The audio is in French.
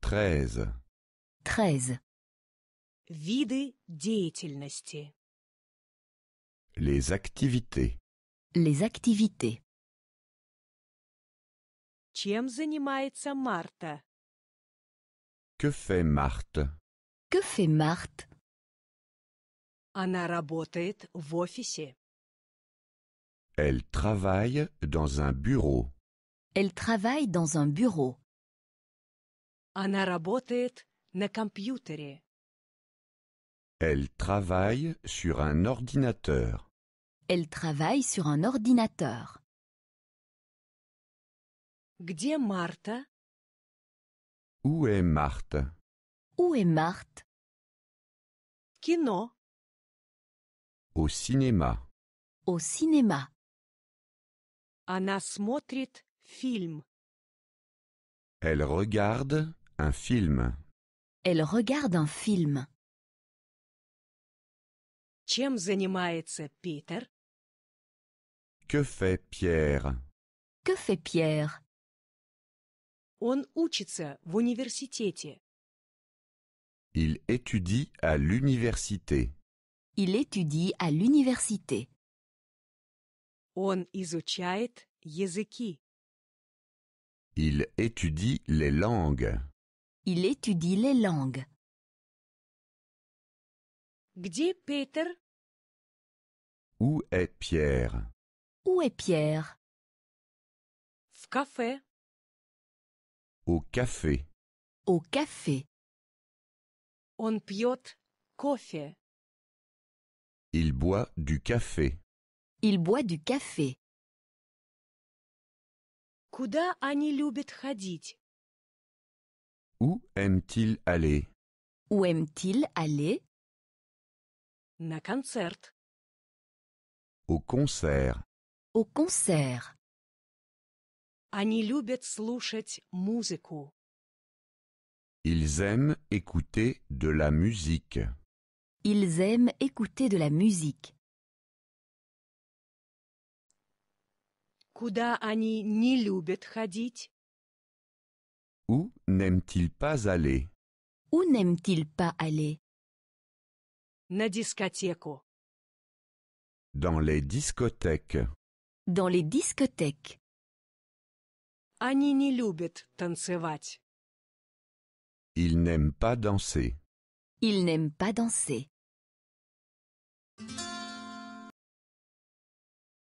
Treize. Виды деятельности. Les activités. Les activités. Чем занимается Марта? Que fait Marthe? Que fait Marthe? Она работает Elle travaille dans un bureau. Elle travaille dans un bureau. Anna работает на компьютере. Elle travaille sur un ordinateur. Elle travaille sur un ordinateur. Marta. Où est Marthe? Où est Marthe? Kino. Au cinéma. Au cinéma. Anna Film. Elle regarde un film. Elle regarde un film. Чем занимается Peter Que fait Pierre? Que fait Pierre? Он учится в университете. Il étudie à l'université. Il étudie à l'université. Он изучает языки. Il étudie les langues. Il étudie les langues. Peter? Où est Pierre? Où est Pierre? Au café. Au café. On Il boit du café. Il boit du café. Куда они любят ходить? Où aiment-ils aller? Où aiment-ils aller? На концерт. Au concert. Au concert. Они любят слушать музыку. Ils aiment écouter de la musique. Ils aiment écouter de la musique. куда они не любят ходить? Où n'aiment-ils pas aller? Où n'aiment-ils pas aller? На дискотеку. Dans les discothèques. Dans les discothèques. Они не любят танцевать. Ils n'aiment pas danser. Ils n'aime pas danser.